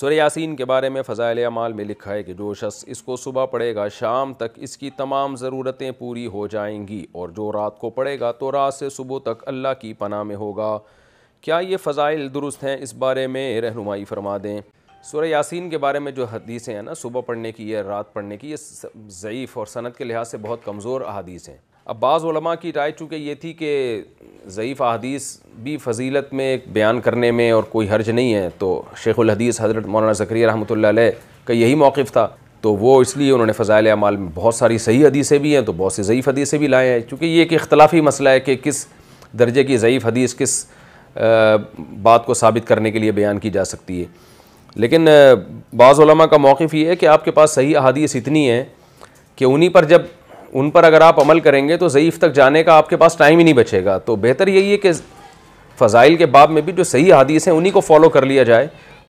सुर यासिन के बारे में फ़ज़ाइल अमाल में लिखा है कि जो शख्स इसको सुबह पढ़ेगा शाम तक इसकी तमाम ज़रूरतें पूरी हो जाएंगी और जो रात को पढ़ेगा तो रात से सुबह तक अल्लाह की पनाह में होगा क्या ये फ़ज़ाइल दुरुस्त हैं इस बारे में रहनुमाई फरमा दें सुर यासिन के बारे में जो हदीसें हैं ना सुबह पढ़ने की या रात पढ़ने की ये ज़यीफ़ और सनत के लिहाज से बहुत कमज़ोर अदीस हैं अब बाज़ की राय चूँकि ये थी कि ज़यीफ़ अदीस भी फजीलत में एक बयान करने में और कोई हर्ज नहीं है तो शेख़ुलहदीस हज़रत मौलाना ज़करिया रहमत का यही मौक़ था तो वो इसलिए उन्होंने फ़ज़ाइल अमाल में बहुत सारी सही हदीसें भी हैं तो बहुत सी ज़यीफ़ हदीसें भी लाए हैं चूँकि ये एक इख्तलाफी मसला है कि किस दर्जे की ज़यीफ़ हदीस किस बात को साबित करने के लिए बयान की जा सकती है लेकिन बाज़ का मौक़ ये है कि आपके पास सही अहादीस इतनी है कि उन्हीं पर जब उन पर अगर आप अमल करेंगे तो ज़यीफ़ तक जाने का आपके पास टाइम ही नहीं बचेगा तो बेहतर यही है कि फ़ज़ाइल के बाब में भी जो सही हदीस हैं उन्हीं को फॉलो कर लिया जाए